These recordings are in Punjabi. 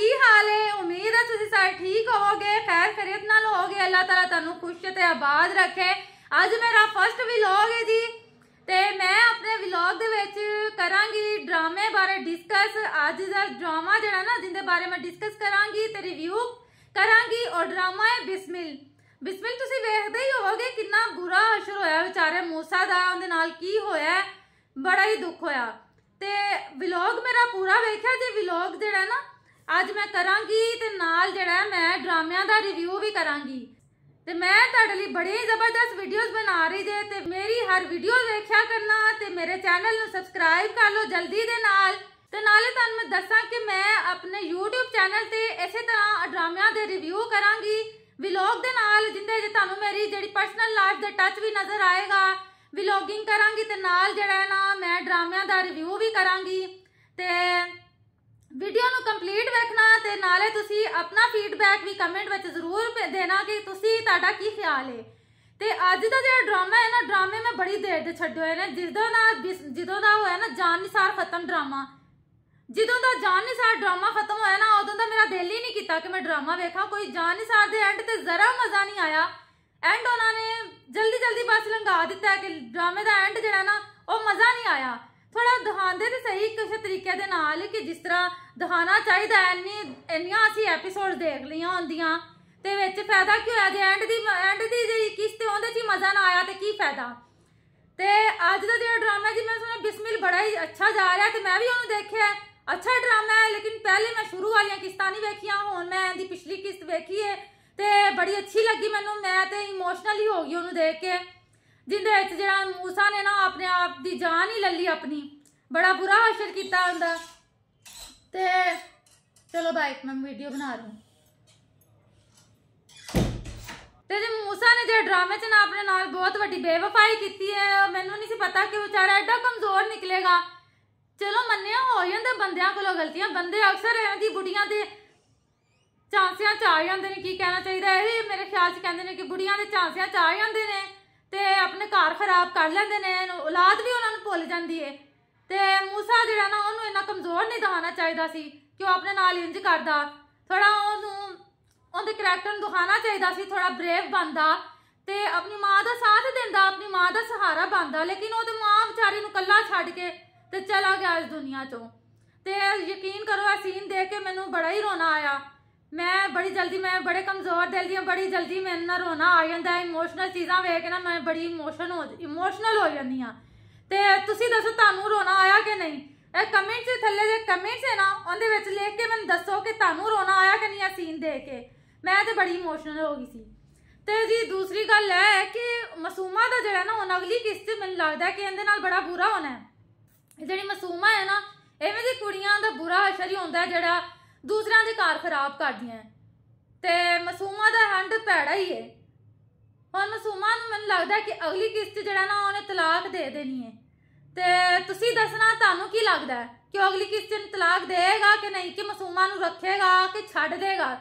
ਕੀ ਹਾਲ ਹੈ ਉਮੀਦ ਹੈ ਤੁਸੀਂ ਸਾਰੇ ਠੀਕ ਹੋਵੋਗੇ ਖੈਰ ਖਰੀਤ ਨਾਲ ਹੋਵੋਗੇ ਅੱਲਾਹ ਤਾਲਾ ਤੁਹਾਨੂੰ ਖੁਸ਼ ਤੇ ਆਬਾਦ ਰੱਖੇ ਅੱਜ ਮੇਰਾ ਫਰਸਟ ਵਲੌਗ ਹੈ ਜੀ ਤੇ ਮੈਂ ਆਪਣੇ ਵਲੌਗ ਦੇ ਵਿੱਚ ਕਰਾਂਗੀ ਡਰਾਮੇ ਬਾਰੇ ਡਿਸਕਸ ਅੱਜ ਦਾ ਡਰਾਮਾ ਜਿਹੜਾ ਨਾ ਜਿੰਦੇ ਬਾਰੇ ਮੈਂ ਡਿਸਕਸ ਕਰਾਂਗੀ ਤੇ ਰਿਵਿਊ ਕਰਾਂਗੀ ਔਰ ਡਰਾਮਾ ਹੈ ਬਿਸਮਿਲ ਬਿਸਮਿਲ ਤੁਸੀਂ ਵੇਖਦੇ ਹੀ ਹੋਵੋਗੇ ਕਿੰਨਾ ਬੁਰਾ ਹਸ਼ਰ ਹੋਇਆ ਵਿਚਾਰੇ ਮੂਸਾ ਦਾ ਉਹਦੇ ਨਾਲ ਕੀ ਹੋਇਆ ਬੜਾ ਹੀ ਦੁੱਖ ਹੋਇਆ ਤੇ ਵਲੌਗ ਮੇਰਾ ਪੂਰਾ ਵੇਖਿਆ ਜੇ ਵਲੌਗ ਜਿਹੜਾ ਨਾ ਅੱਜ ਮੈਂ ਕਰਾਂਗੀ ਤੇ ਨਾਲ ਜਿਹੜਾ ਮੈਂ ਡਰਾਮਿਆਂ ਦਾ ਰਿਵਿਊ ਵੀ ਕਰਾਂਗੀ ਤੇ ਮੈਂ ਤੁਹਾਡੇ ਲਈ ਬੜੇ ਜ਼ਬਰਦਸਤ ਵੀਡੀਓਜ਼ ਬਣਾ ਰਹੀ ਜੇ ਤੇ ਮੇਰੀ ਹਰ ਵੀਡੀਓ ਦੇਖਿਆ ਕਰਨਾ ਤੇ ਮੇਰੇ ਚੈਨਲ ਨੂੰ ਸਬਸਕ੍ਰਾਈਬ ਕਰ ਲਓ ਜਲਦੀ ਦੇ ਨਾਲ ਤੇ ਨਾਲੇ ਤੁਹਾਨੂੰ ਮੈਂ ਦੱਸਾਂ ਕਿ ਮੈਂ ਆਪਣੇ YouTube ਚੈਨਲ ਤੇ ਇਸੇ ਤਰ੍ਹਾਂ ਡਰਾਮਿਆਂ ਦੇ ਰਿਵਿਊ ਕਰਾਂਗੀ ਵਲੌਗ ਦੇ ਨਾਲ ਜਿੰਦੇ ਜੇ ਤੁਹਾਨੂੰ ਮੇਰੀ ਜਿਹੜੀ ਪਰਸਨਲ ਲਾਈਫ ਦਾ ਟੱਚ ਵੀ ਨਜ਼ਰ ਆਏਗਾ ਵਲੌਗਿੰਗ ਕਰਾਂਗੀ ਤੇ ਨਾਲ ਜਿਹੜਾ ਨਾ ਮੈਂ ਡਰਾਮਿਆਂ ਦਾ ਰਿਵਿਊ ਵੀ ਕਰਾਂਗੀ ਤੇ ਵੀਡੀਓ ਨੂੰ ਕੰਪਲੀਟ ਵੇਖਣਾ ਤੇ ਨਾਲੇ ਤੁਸੀਂ ਆਪਣਾ ਫੀਡਬੈਕ ਵੀ ਕਮੈਂਟ ਵਿੱਚ ਜ਼ਰੂਰ ਦੇਣਾ ਕਿ ਤੁਸੀਂ ਤੁਹਾਡਾ ਕੀ ਖਿਆਲ ਹੈ ਤੇ ਅੱਜ ਦਾ ਜਿਹੜਾ ਡਰਾਮਾ ਹੈ ਨਾ ਡਰਾਮੇ ਮੈਂ ਬੜੀ ਦੇਰ ਦੇ ਛੱਡੇ ਹੋਏ ਨੇ ਜਿਦੋਂ ਦਾ ਜਦੋਂ ਦਾ ਹੋਇਆ ਨਾ ਜਾਨ ਨਿਸਾਰ ਖਤਮ ਡਰਾਮਾ ਜਦੋਂ ਦਾ ਜਾਨ ਨਿਸਾਰ ਡਰਾਮਾ ਖਤਮ ਹੋਇਆ ਨਾ ਉਦੋਂ ਦਾ ਮੇਰਾ ਦਿਲ ਹੀ ਨਹੀਂ ਕੀਤਾ ਕਿ ਮੈਂ ਡਰਾਮਾ ਵੇਖਾਂ ਕੋਈ ਜਾਨ ਨਿਸਾਰ ਦੇ ਐਂਡ ਤੇ ਜ਼ਰਾ ਮਜ਼ਾ ਨਹੀਂ ਆਇਆ ਐਂਡ ਉਹਨਾਂ ਨੇ ਜਲਦੀ ਜਲਦੀ ਬਸ ਲੰਘਾ ਦਿੱਤਾ ਕਿ ਡਰਾਮੇ ਦਾ ਐਂਡ ਜਿਹੜਾ ਨਾ ਉਹ ਮਜ਼ਾ ਨਹੀਂ ਆਇਆ ਥੋੜਾ ਦਿਖਾਉਂਦੇ ਤੇ ਸਹੀ ਕਿਸੇ ਤਰੀਕੇ ਦੇ ਨਾਲ ਕਿ ਜਿਸ ਤਰ੍ਹਾਂ ਦਿਖਾਣਾ ਚਾਹੀਦਾ ਐਨੀ ਇੰਨੀਆਂ ਅਸੀਂ ਐਪੀਸੋਡ ਦੇਖ ਲਈਆਂ ਹੁੰਦੀਆਂ ਤੇ ਵਿੱਚ ਫਾਇਦਾ ਕੀ ਹੋਇਆ ਜੇ ਐਂਡ ਦੀ ਐਂਡ ਦੀ ਜਿਹੜੀ ਕਿਸ਼ਤ ਉਹਦੇ 'ਚ ਮਜ਼ਾ ਨਾ ਆਇਆ ਤੇ ਕੀ ਫਾਇਦਾ ਤੇ ਅੱਜ ਦਾ ਜਿਹੜਾ ਡਰਾਮਾ ਜੀ ਮੈਂ ਸੁਣਿਆ ਬਿਸਮਿਲ ਬੜਾ ਹੀ ਅੱਛਾ ਜਾ ਰਿਹਾ ਤੇ ਮੈਂ ਵੀ ਉਹਨੂੰ ਦੇਖਿਆ ਅੱਛਾ ਡਰਾਮਾ ਹੈ ਲੇਕਿਨ ਪਹਿਲੇ ਮੈਂ ਸ਼ੁਰੂ ਵਾਲੀਆਂ ਕਿਸ਼ਤਾਂ ਨਹੀਂ ਵੇਖੀਆਂ ਹੁਣ ਮੈਂ ਇਹਦੀ ਪਿਛਲੀ ਕਿਸ਼ਤ ਵੇਖੀ ਹੈ ਤੇ ਬੜੀ ਅੱਛੀ ਲੱਗੀ ਮੈਨੂੰ ਮੈਂ ਤੇ ਇਮੋਸ਼ਨਲੀ ਹੋ ਗਈ ਉਹਨੂੰ ਦੇਖ ਕੇ ਜਿੰਦੇ ਵਿੱਚ ਜਿਹੜਾ موسی ਨੇ ਨਾ ਆਪਣੇ ਆਪ ਦੀ ਜਾਨ ਹੀ ਲੈ ਲਈ ਆਪਣੀ ਬੜਾ ਬੁਰਾ ਹਸ਼ਰ ਕੀਤਾ ਹੁੰਦਾ ਤੇ ਚਲੋ ਬਾਈ ਮੈਂ ਵੀਡੀਓ ਬਣਾ ਰਹੀ ਤੇ ਜੇ موسی ਨੇ ਜਿਹੜਾ ਡਰਾਮੇ 'ਚ ਨਾ ਆਪਣੇ ਨਾਲ ਬਹੁਤ ਵੱਡੀ ਬੇਵਫਾਈ ਕੀਤੀ ਹੈ ਮੈਨੂੰ ਨਹੀਂ ਸੀ ਪਤਾ ਕਿ ਵਿਚਾਰਾ ਐਡਾ ਕਮਜ਼ੋਰ ਨਿਕਲੇਗਾ ਚਲੋ ਮੰਨਿਆ ਹੋ ਜਾਂਦਾ ਬੰਦਿਆਂ ਕੋਲੋਂ ਗਲਤੀਆਂ ਬੰਦੇ ਅਕਸਰ ਐਵੇਂ ਦੀ ਬੁੜੀਆਂ ਦੇ ਚਾਂਸਿਆਂ ਚ ਆ ਜਾਂਦੇ ਨੇ ਕੀ ਕਹਿਣਾ ਚਾਹੀਦਾ ਇਹ ਮੇਰੇ ਖਿਆਲ 'ਚ ਕਹਿੰਦੇ ਨੇ ਕਿ ਬੁੜੀਆਂ ਦੇ ਚਾਂਸਿਆਂ ਚ ਆ ਜਾਂਦੇ ਨੇ ਤੇ ਆਪਣੇ ਘਰ ਖਰਾਬ ਕਰ ਲੈਂਦੇ ਨੇ ਔਲਾਦ ਵੀ ਉਹਨਾਂ ਨੂੰ ਭੁੱਲ ਜਾਂਦੀ ਏ ਤੇ موسی ਜਿਹੜਾ ਨਾ ਉਹਨੂੰ ਇੰਨਾ ਕਮਜ਼ੋਰ ਨਹੀਂ ਦਿਖਾਉਣਾ ਚਾਹੀਦਾ ਸੀ ਕਿ ਉਹ ਆਪਣੇ ਨਾਲ ਇੰਜ ਕਰਦਾ ਥੋੜਾ ਉਹਨੂੰ ਉਹਦੇ ਕੈਰੈਕਟਰ ਨੂੰ ਦਿਖਾਉਣਾ ਚਾਹੀਦਾ ਸੀ ਥੋੜਾ ਬਰੇਵ ਬੰਦਾ ਤੇ ਆਪਣੀ ਮਾਂ ਦਾ ਸਾਥ ਦਿੰਦਾ ਆਪਣੀ ਮਾਂ ਦਾ ਸਹਾਰਾ ਬੰਦਾ ਲੇਕਿਨ ਉਹਦੇ ਮਾਂ ਵਿਚਾਰੀ ਨੂੰ ਕੱਲਾ ਛੱਡ ਕੇ ਤੇ ਚਲਾ ਗਿਆ ਇਸ ਦੁਨੀਆ ਚੋਂ ਤੇ ਯਕੀਨ ਕਰੋ ਇਹ ਸੀਨ ਦੇਖ ਕੇ ਮੈਨੂੰ ਬੜਾ ਹੀ ਰੋਣਾ ਆਇਆ ਮੈਂ ਬੜੀ ਜਲਦੀ ਮੈਂ ਬੜੇ ਕਮਜ਼ੋਰ ਦਿਲ ਦੀ ਹਾਂ ਬੜੀ ਜਲਦੀ ਮੈਨੂੰ ਨਾ ਰੋਣਾ ਆ ਜਾਂਦਾ ਹੈ ਇਮੋਸ਼ਨਲ ਚੀਜ਼ਾਂ ਵੇਖ ਕੇ ਨਾ ਮੈਂ ਬੜੀ ਇਮੋਸ਼ਨ ਹੋ ਇਮੋਸ਼ਨਲ ਹੋ ਜਾਂਦੀ ਹਾਂ ਤੇ ਤੁਸੀਂ ਦੱਸੋ ਤੁਹਾਨੂੰ ਰੋਣਾ ਆਇਆ ਕਿ ਨਹੀਂ ਇਹ ਕਮੈਂਟ ਦੇ ਥੱਲੇ ਦੇ ਕਮੈਂਟਸ ਹੈ ਨਾ ਉਹਦੇ ਵਿੱਚ ਲਿਖ ਕੇ ਮੈਨੂੰ ਦੱਸੋ ਕਿ ਤੁਹਾਨੂੰ ਰੋਣਾ ਆਇਆ ਕਿ ਨਹੀਂ ਇਹ ਸੀਨ ਦੇਖ ਕੇ ਮੈਂ ਤੇ ਬੜੀ ਇਮੋਸ਼ਨਲ ਹੋ ਗਈ ਸੀ ਤੇ ਜੀ ਦੂਸਰੀ ਗੱਲ ਹੈ ਕਿ ਮਸੂਮਾ ਦਾ ਜਿਹੜਾ ਨਾ ਉਹਨਾਂ ਅਗਲੀ ਕਿਸ਼ਤ ਮੈਨੂੰ ਲੱਗਦਾ ਕਿ ਇਹਦੇ ਨਾਲ ਬੜਾ ਬੁਰਾ ਹੋਣਾ ਹੈ ਜਿਹੜੀ ਮਸੂਮਾ ਹੈ ਨਾ ਐਵੇਂ ਦੀ ਕੁੜੀਆਂ ਦਾ ਬੁਰਾ ਅਸ਼ਰ ਹੀ ਹੁੰਦਾ ਜਿਹੜਾ ਦੂਸਰਿਆਂ ਦੇ ਘਰ ਖਰਾਬ ਕਰਦੀਆਂ ਤੇ ਮਸੂਮਾ ਦਾ ਹੰਡ ਪੈੜਾ ਹੀ ਏ ਹੁਣ ਮਸੂਮਾ ਨੂੰ ਮੈਨੂੰ ਲੱਗਦਾ ਕਿ ਅਗਲੀ ਕਿਸ਼ਤ ਜਿਹੜਾ ਨਾ ਉਹਨੇ ਤਲਾਕ ਦੇ ਦੇਣੀ ਏ ਤੇ ਤੁਸੀਂ ਦੱਸਣਾ ਤੁਹਾਨੂੰ ਕੀ ਲੱਗਦਾ ਕਿ ਅਗਲੀ ਕਿਸ਼ਤ ਨੂੰ ਤਲਾਕ ਦੇਗਾ ਕਿ ਨਹੀਂ ਕਿ ਮਸੂਮਾ ਨੂੰ ਰੱਖੇਗਾ ਕਿ ਛੱਡ ਦੇਗਾ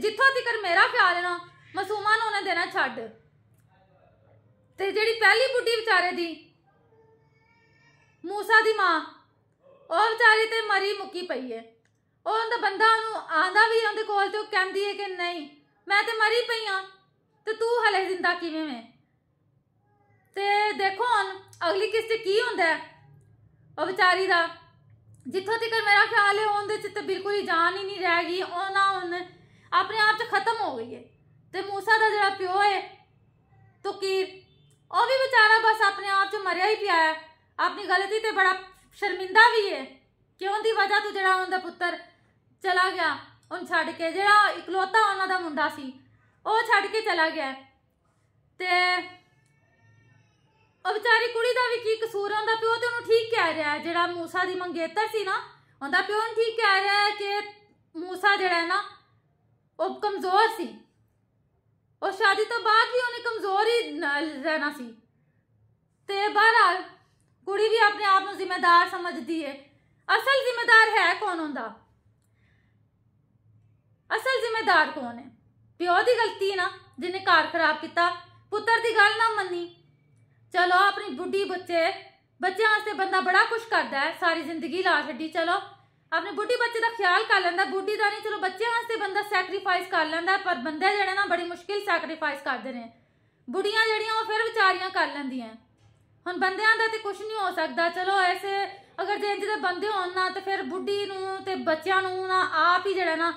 ਜਿੱਥੋਂ ਤੱਕ ਮੇਰਾ ਖਿਆਲ ਹੈ ਨਾ ਮਸੂਮਾ ਨੂੰ ਉਹਨੇ ਦੇਣਾ ਛੱਡ ਤੇ ਜਿਹੜੀ ਪਹਿਲੀ ਬੁੱਢੀ ਵਿਚਾਰੇ ਦੀ موسی ਦੀ ਮਾਂ ਉਹ ਵਿਚਾਰੀ ਤੇ ਮਰੀ ਮੁੱਕੀ ਪਈ ਏ ਉਹਦਾ ਬੰਦਾ ਨੂੰ ਆਂਦਾ ਵੀ ਉਹਦੇ ਕੋਲ ਤੇ ਉਹ ਕਹਿੰਦੀ ਹੈ ਕਿ ਨਹੀਂ ਮੈਂ ਤੇ ਮਰੀ ਪਈ ਆ ਤੇ ਤੂੰ ਹਲੇ ਜ਼ਿੰਦਾ ਕਿਵੇਂ ਮੈਂ ਤੇ ਦੇਖੋ ਹੁਣ ਅਗਲੀ ਤੇ ਕੀ ਹੁੰਦਾ ਉਹ ਵਿਚਾਰੀ ਦਾ ਜਿੱਥੋਂ ਤੱਕ ਮੇਰਾ ਖਿਆਲ ਹੈ ਉਹਦੇ ਚ ਤੇ ਬਿਲਕੁਲ ਹੀ ਜਾਨ ਹੀ ਨਹੀਂ ਰਹਿ ਗਈ ਉਹ ਨਾ ਹੁਣ ਆਪਣੇ ਆਪ ਚ ਖਤਮ ਹੋ ਗਈ ਹੈ ਤੇ ਮੂਸਾ ਦਾ ਜਿਹੜਾ ਪਿਓ ਹੈ ਤੁਕੀਰ ਉਹ ਵੀ ਵਿਚਾਰਾ ਬਸ ਆਪਣੇ ਆਪ ਚ ਮਰਿਆ ਹੀ ਪਿਆ ਹੈ ਆਪਣੀ ਗਲਤੀ ਤੇ ਬੜਾ ਸ਼ਰਮਿੰਦਾ ਵੀ ਹੈ ਕਿਉਂ ਦੀ ਵਜ੍ਹਾ ਤੋਂ ਜਿਹੜਾ ਉਹਦਾ ਪੁੱਤਰ ਚਲਾ ਗਿਆ ਉਹਨ ਛੱਡ ਕੇ ਜਿਹੜਾ ਇਕਲੌਤਾ ਉਹਨਾਂ ਦਾ ਮੁੰਡਾ ਸੀ ਉਹ ਛੱਡ ਕੇ ਚਲਾ ਗਿਆ ਤੇ ਉਹ ਵਿਚਾਰੀ ਕੁੜੀ ਦਾ ਵੀ ਕੀ ਕਸੂਰ ਹੁੰਦਾ ਪਿਓ ਤੇ ਉਹਨੂੰ ਠੀਕ ਕਹਿ ਰਿਹਾ ਜਿਹੜਾ موسی ਦੀ ਮੰਗੇਤਰ ਸੀ ਨਾ ਉਹਦਾ ਪਿਓ ਉਹਨੂੰ ਠੀਕ ਕਹਿ ਰਿਹਾ ਕਿ موسی ਜਿਹੜਾ ਹੈ ਨਾ ਉਹ ਕਮਜ਼ੋਰ ਸੀ ਉਹ ਸ਼ਾਦੀ ਤੋਂ ਬਾਅਦ ਵੀ ਉਹਨੇ ਕਮਜ਼ੋਰ ਹੀ ਰਹਿਣਾ ਸੀ ਤੇ ਬਹਰਾਲ ਕੁੜੀ ਵੀ ਆਪਣੇ ਆਪ ਨੂੰ ਜ਼ਿੰਮੇਦਾਰ ਸਮਝਦੀ ਹੈ ਅਸਲ ਜ਼ਿੰਮੇਦਾਰ ਹੈ ਕੌਣ ਹੁੰਦਾ ਅਸਲ ਜ਼ਿੰਮੇਦਾਰ ਕੌਣ ਹੈ ਪਿਓ ਦੀ ਗਲਤੀ ਹੈ ਨਾ ਜਿਨੇ ਘਰ ਖਰਾਬ ਕੀਤਾ ਪੁੱਤਰ ਦੀ ਗੱਲ ਨਾ ਮੰਨੀ ਚਲੋ ਆਪਣੀ ਬੁੱਢੀ ਬੱਚੇ ਬੱਚਿਆਂ ਵਾਸਤੇ ਬੰਦਾ ਬੜਾ ਕੁਝ ਕਰਦਾ ਹੈ ਸਾਰੀ ਜ਼ਿੰਦਗੀ ਲਾ ਛੱਡੀ ਚਲੋ ਆਪਣੇ ਬੁੱਢੀ ਬੱਚੇ ਦਾ ਖਿਆਲ ਕਰ ਲੈਂਦਾ ਬੁੱਢੀ ਦਾ ਨਹੀਂ ਚਲੋ ਬੱਚਿਆਂ ਵਾਸਤੇ ਬੰਦਾ ਸੈਕਰੀਫਾਈਸ ਕਰ ਲੈਂਦਾ ਪਰ ਬੰਦੇ ਜਿਹੜੇ ਨਾ ਬੜੀ ਮੁਸ਼ਕਿਲ ਸੈਕਰੀਫਾਈਸ ਕਰਦੇ ਨੇ ਬੁੱਢੀਆਂ ਜਿਹੜੀਆਂ ਉਹ ਫਿਰ ਵਿਚਾਰੀਆਂ ਕਰ ਲੈਂਦੀਆਂ ਹੁਣ ਬੰਦਿਆਂ ਦਾ ਤੇ ਕੁਝ ਨਹੀਂ ਹੋ ਸਕਦਾ ਚਲੋ ਐਸੇ ਅਗਰ ਜੇ ਦੇ ਬੰਦੇ ਹੋਣ ਨਾ ਤੇ ਫਿਰ ਬੁੱਢੀ ਨੂੰ ਤੇ ਬੱਚਿਆਂ ਨੂੰ ਨਾ ਆਪ ਹੀ ਜਿਹੜਾ ਨਾ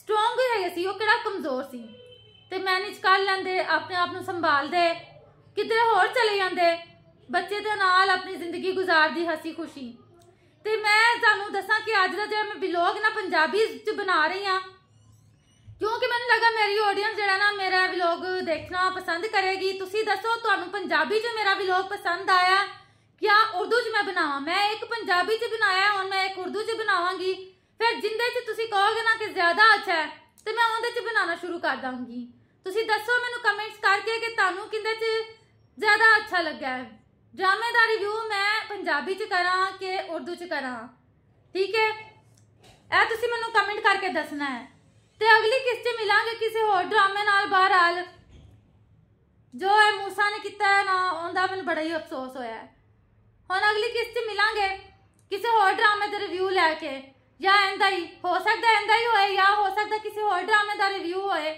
ਸਟਰੋਂਗ ਹੈਗੇ ਸੀ ਉਹ ਕਿਹੜਾ ਕਮਜ਼ੋਰ ਸੀ ਤੇ ਮੈਨੇਜ ਕਰ ਲੈਂਦੇ ਆਪਣੇ ਆਪ ਨੂੰ ਸੰਭਾਲਦੇ ਕਿਤੇ ਹੋਰ ਚਲੇ ਜਾਂਦੇ ਬੱਚੇ ਦੇ ਨਾਲ ਆਪਣੀ ਜ਼ਿੰਦਗੀ ਗੁਜ਼ਾਰਦੀ ਹਸੀ ਖੁਸ਼ੀ ਤੇ ਮੈਂ ਤੁਹਾਨੂੰ ਦੱਸਾਂ ਕਿ ਅੱਜ ਦਾ ਜਿਹੜਾ ਮੈਂ ਵਲੌਗ ਨਾ ਪੰਜਾਬੀ ਚ ਬਣਾ ਰਹੀ ਆ ਕਿਉਂਕਿ ਮੈਨੂੰ ਲੱਗਾ ਮੇਰੀ ਆਡੀਅנס ਜਿਹੜਾ ਨਾ ਮੇਰਾ ਵਲੌਗ ਦੇਖਣਾ ਪਸੰਦ ਕਰੇਗੀ ਤੁਸੀਂ ਦੱਸੋ ਤੁਹਾਨੂੰ ਪੰਜਾਬੀ ਚ ਮੇਰਾ ਵਲੌਗ ਪਸੰਦ ਆਇਆ ਜਾਂ ਉਰਦੂ ਚ ਮੈਂ ਬਣਾਵਾਂ ਮੈਂ ਇੱਕ ਪੰਜਾਬੀ ਚ ਬਣਾਇਆ ਹੁਣ ਮੈਂ ਇੱਕ ਉਰਦੂ ਚ ਬਣਾਵਾਂਗੀ ਫਿਰ ਜਿੰਦੇ 'ਚ ਤੁਸੀਂ ਕਹੋਗੇ ਨਾ ਕਿ ਜ਼ਿਆਦਾ ਅੱਛਾ ਹੈ ਤੇ ਮੈਂ ਉਹਦੇ 'ਚ ਬਣਾਉਣਾ ਸ਼ੁਰੂ ਕਰ ਦਾਂਗੀ ਤੁਸੀਂ ਦੱਸੋ ਮੈਨੂੰ ਕਮੈਂਟਸ ਕਰਕੇ ਕਿ ਤੁਹਾਨੂੰ ਕਿੰਦੇ 'ਚ ਜ਼ਿਆਦਾ ਅੱਛਾ ਲੱਗਾ ਹੈ ਡਰਾਮੇ ਦਾ ਰਿਵਿਊ ਮੈਂ ਪੰਜਾਬੀ 'ਚ ਕਰਾਂ ਕਿ ਉਰਦੂ 'ਚ ਕਰਾਂ ਠੀਕ ਹੈ ਇਹ ਤੁਸੀਂ ਮੈਨੂੰ ਕਮੈਂਟ ਕਰਕੇ ਦੱਸਣਾ ਹੈ ਤੇ ਅਗਲੀ ਕਿਸ਼ਤ ਮਿਲਾਂਗੇ ਕਿਸੇ ਹੋਰ ਡਰਾਮੇ ਨਾਲ ਬਹਰਾਲ ਜੋ ਹੈ ਮੂਸਾ ਨੇ ਕੀਤਾ ਹੈ ਨਾ ਉਹਦਾ ਮੈਨੂੰ ਬੜਾ ਹੀ ਅਫਸੋਸ ਹੋਇਆ ਹੁਣ ਅਗਲੀ ਕਿਸ਼ਤ ਮਿਲਾਂਗੇ ਕਿਸੇ ਹੋਰ ਡਰਾਮੇ ਦੇ ਰਿਵਿਊ ਲੈ ਕੇ ਜਾਂ ਐਂਦਾ ਹੀ ਹੋ ਸਕਦਾ ਐਂਦਾ ਹੀ ਹੋਏ ਜਾਂ ਹੋ ਸਕਦਾ ਕਿਸੇ ਹੋਰ ਡਰਾਮੇ ਦਾ ਰਿਵਿਊ ਹੋਏ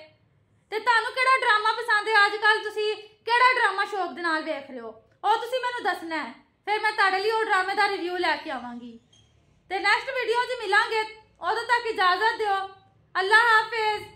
ਤੇ ਤੁਹਾਨੂੰ ਕਿਹੜਾ ਡਰਾਮਾ ਪਸੰਦ ਹੈ ਅੱਜ ਕੱਲ ਤੁਸੀਂ ਕਿਹੜਾ ਡਰਾਮਾ ਸ਼ੌਕ ਦੇ ਨਾਲ ਵੇਖ ਰਹੇ ਹੋ ਉਹ ਤੁਸੀਂ ਮੈਨੂੰ ਦੱਸਣਾ ਹੈ ਫਿਰ ਮੈਂ ਤੁਹਾਡੇ ਲਈ ਉਹ ਡਰਾਮੇ ਦਾ ਰਿਵਿਊ ਲੈ ਕੇ ਆਵਾਂਗੀ ਤੇ ਨੈਕਸਟ ਵੀਡੀਓ 'ਚ ਮਿਲਾਂਗੇ ਉਦੋਂ ਤੱਕ ਇਜਾਜ਼ਤ ਦਿਓ ਅੱਲਾ ਹਾਫਿਜ਼